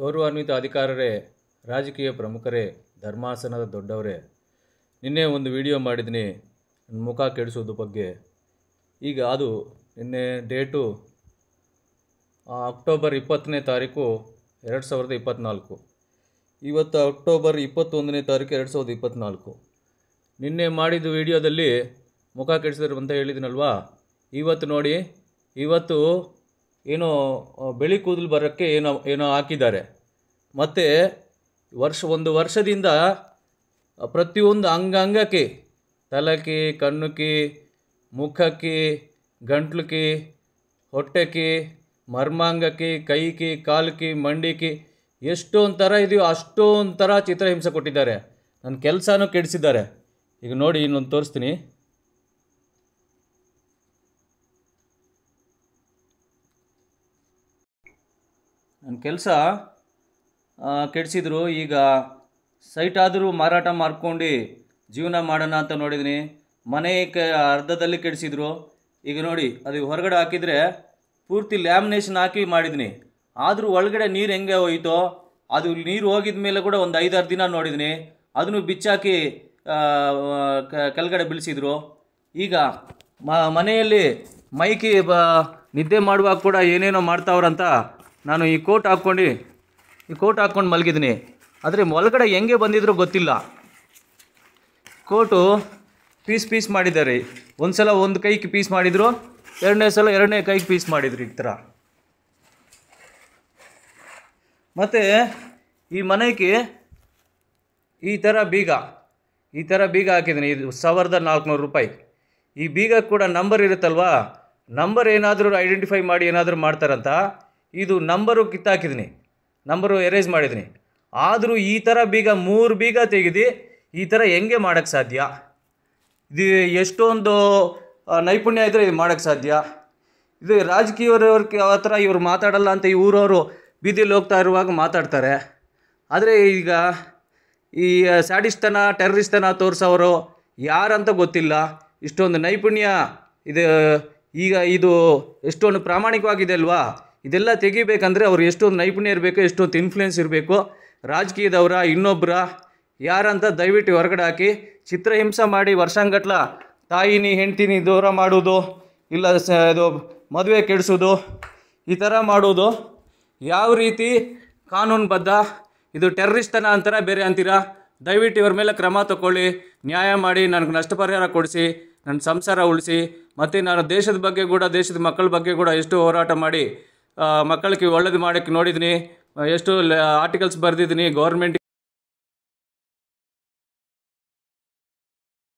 ಗೌರವಾನ್ವಿತ ಅಧಿಕಾರರೇ ರಾಜಕೀಯ ಪ್ರಮುಖರೇ ಧರ್ಮಾಸನದ ದೊಡ್ಡವರೇ ನಿನ್ನೆ ಒಂದು ವಿಡಿಯೋ ಮಾಡಿದ್ದೀನಿ ನನ್ನ ಮುಖ ಕೆಡಿಸೋದು ಬಗ್ಗೆ ಈಗ ಅದು ನಿನ್ನೆ ಡೇಟು ಅಕ್ಟೋಬರ್ ಇಪ್ಪತ್ತನೇ ತಾರೀಕು ಎರಡು ಸಾವಿರದ ಇಪ್ಪತ್ತ್ನಾಲ್ಕು ಇವತ್ತು ಅಕ್ಟೋಬರ್ ಇಪ್ಪತ್ತೊಂದನೇ ತಾರೀಕು ಎರಡು ಸಾವಿರದ ಇಪ್ಪತ್ತ್ನಾಲ್ಕು ನಿನ್ನೆ ಮಾಡಿದ ವಿಡಿಯೋದಲ್ಲಿ ಮುಖ ಕೆಡಿಸಿದ್ರು ಅಂತ ಹೇಳಿದ್ನಲ್ವಾ ಇವತ್ತು ನೋಡಿ ಇವತ್ತು ಏನೋ ಬೆಳಿ ಕೂದಲು ಬರೋಕ್ಕೆ ಏನೋ ಏನೋ ಹಾಕಿದ್ದಾರೆ ಮತ್ತು ವರ್ಷ ಒಂದು ವರ್ಷದಿಂದ ಪ್ರತಿಯೊಂದು ಅಂಗಾಂಗಕ್ಕೆ ತಲೆಗೆ ಕಣ್ಣುಕಿ ಮುಖಕ್ಕೆ ಗಂಟ್ಲಕ್ಕೆ ಹೊಟ್ಟೆಕಿ ಮರ್ಮಾಂಗಕ್ಕೆ ಕೈಕಿ ಕಾಲುಕಿ ಮಂಡಿಕಿ ಎಷ್ಟೊಂದು ಥರ ಇದೆಯೋ ಅಷ್ಟೊಂದು ಥರ ಚಿತ್ರಹಿಂಸೆ ಕೊಟ್ಟಿದ್ದಾರೆ ನನ್ನ ಕೆಲಸನೂ ಕೆಡಿಸಿದ್ದಾರೆ ಈಗ ನೋಡಿ ಇನ್ನೊಂದು ತೋರಿಸ್ತೀನಿ ನನ್ನ ಕೆಲಸ ಕೆಡಿಸಿದ್ರು ಈಗ ಸೈಟ್ ಆದರೂ ಮಾರಾಟ ಮಾಡ್ಕೊಂಡು ಜೀವನ ಮಾಡೋಣ ಅಂತ ನೋಡಿದ್ದೀನಿ ಮನೆ ಕ ಅರ್ಧದಲ್ಲಿ ಕೆಡಿಸಿದ್ರು ಈಗ ನೋಡಿ ಅದು ಹೊರಗಡೆ ಹಾಕಿದರೆ ಪೂರ್ತಿ ಲ್ಯಾಮಿನೇಷನ್ ಹಾಕಿ ಮಾಡಿದ್ದೀನಿ ಆದರೂ ಒಳಗಡೆ ನೀರು ಹೆಂಗೆ ಹೋಯಿತೋ ಅದು ನೀರು ಹೋಗಿದ ಮೇಲೆ ಕೂಡ ಒಂದು ಐದಾರು ದಿನ ನೋಡಿದ್ದೀನಿ ಅದನ್ನು ಬಿಚ್ಚಾಕಿ ಕೆಳಗಡೆ ಬೀಳಿಸಿದ್ರು ಈಗ ಮನೆಯಲ್ಲಿ ಮೈಕಿ ಬ ನಿದ್ದೆ ಮಾಡುವಾಗ ಕೂಡ ಏನೇನೋ ಮಾಡ್ತಾವ್ರಂತ ನಾನು ಈ ಕೋಟ್ ಹಾಕ್ಕೊಂಡು ಈ ಕೋಟ್ ಹಾಕ್ಕೊಂಡು ಮಲಗಿದ್ದೀನಿ ಆದರೆ ಒಳಗಡೆ ಹೆಂಗೆ ಬಂದಿದ್ರು ಗೊತ್ತಿಲ್ಲ ಕೋಟು ಪೀಸ್ ಪೀಸ್ ಮಾಡಿದ್ದಾರೆ ಒಂದು ಸಲ ಒಂದು ಕೈಗೆ ಪೀಸ್ ಮಾಡಿದರು ಎರಡನೇ ಸಲ ಎರಡನೇ ಕೈಗೆ ಪೀಸ್ ಮಾಡಿದ್ರು ಈ ಥರ ಮತ್ತು ಈ ಮನೆಗೆ ಈ ಥರ ಬೀಗ ಈ ಥರ ಬೀಗ ಹಾಕಿದ್ದೀನಿ ಇದು ಸಾವಿರದ ನಾಲ್ಕುನೂರು ರೂಪಾಯಿ ಈ ಬೀಗ ಕೂಡ ನಂಬರ್ ಇರುತ್ತಲ್ವಾ ನಂಬರ್ ಏನಾದರೂ ಐಡೆಂಟಿಫೈ ಮಾಡಿ ಏನಾದರೂ ಮಾಡ್ತಾರಂತ ಇದು ನಂಬರು ಕಿತ್ತಾಕಿದ್ದೀನಿ ನಂಬರು ಎರೇಸ್ ಮಾಡಿದ್ದೀನಿ ಆದರೂ ಈ ಥರ ಬೀಗ ಮೂರು ಬೀಗ ತೆಗೆದು ಈ ಥರ ಹೆಂಗೆ ಮಾಡೋಕ್ಕೆ ಸಾಧ್ಯ ಇದು ಎಷ್ಟೊಂದು ನೈಪುಣ್ಯ ಇದ್ದರೆ ಇದು ಮಾಡೋಕ್ಕೆ ಸಾಧ್ಯ ಇದು ರಾಜಕೀಯವ್ರವ್ರಿಗೆ ಆ ಥರ ಇವ್ರು ಮಾತಾಡಲ್ಲ ಅಂತ ಇವರವರು ಊರವರು ಬೀದಿಯಲ್ಲಿ ಹೋಗ್ತಾ ಇರುವಾಗ ಮಾತಾಡ್ತಾರೆ ಆದರೆ ಈಗ ಈ ಸ್ಯಾಡಿಸ್ಟನ ಟೆರರಿಸ್ಟನ ತೋರಿಸೋರು ಯಾರಂತ ಗೊತ್ತಿಲ್ಲ ಇಷ್ಟೊಂದು ನೈಪುಣ್ಯ ಇದು ಈಗ ಇದು ಎಷ್ಟೊಂದು ಪ್ರಾಮಾಣಿಕವಾಗಿದೆ ಅಲ್ವಾ ಇದೆಲ್ಲ ತೆಗಿಬೇಕಂದ್ರೆ ಅವ್ರು ಎಷ್ಟೊಂದು ನೈಪುಣ್ಯ ಇರಬೇಕು ಎಷ್ಟೊಂದು ಇನ್ಫ್ಲುಯೆನ್ಸ್ ಇರಬೇಕು ರಾಜಕೀಯದವರ ಇನ್ನೊಬ್ಬರ ಯಾರಂತ ದಯವಿಟ್ಟು ಹೊರಗಡೆ ಹಾಕಿ ಚಿತ್ರಹಿಂಸೆ ಮಾಡಿ ವರ್ಷಂಗಟ್ಲ ತಾಯಿನಿ ಹೆಂಡ್ತೀನಿ ದೂರ ಮಾಡೋದು ಇಲ್ಲ ಸ ಇದು ಮದುವೆ ಕೆಡಿಸೋದು ಈ ಥರ ಮಾಡೋದು ಯಾವ ರೀತಿ ಕಾನೂನುಬದ್ಧ ಇದು ಟೆರ್ರಿಸ್ಟನ ಅಂತಾರ ಬೇರೆ ಅಂತೀರಾ ದಯವಿಟ್ಟು ಇವ್ರ ಮೇಲೆ ಕ್ರಮ ತಗೊಳ್ಳಿ ನ್ಯಾಯ ಮಾಡಿ ನನಗೆ ನಷ್ಟ ಪರಿಹಾರ ಕೊಡಿಸಿ ನನ್ನ ಸಂಸಾರ ಉಳಿಸಿ ಮತ್ತು ನಾನು ದೇಶದ ಬಗ್ಗೆ ಕೂಡ ದೇಶದ ಮಕ್ಕಳ ಬಗ್ಗೆ ಕೂಡ ಎಷ್ಟು ಹೋರಾಟ ಮಾಡಿ ಮಕ್ಕಳಿಗೆ ಒಳ್ಳೇದು ಮಾಡೋಕ್ಕೆ ನೋಡಿದ್ದೀನಿ ಎಷ್ಟು ಆರ್ಟಿಕಲ್ಸ್ ಬರೆದಿದ್ದೀನಿ ಗೌರ್ಮೆಂಟ್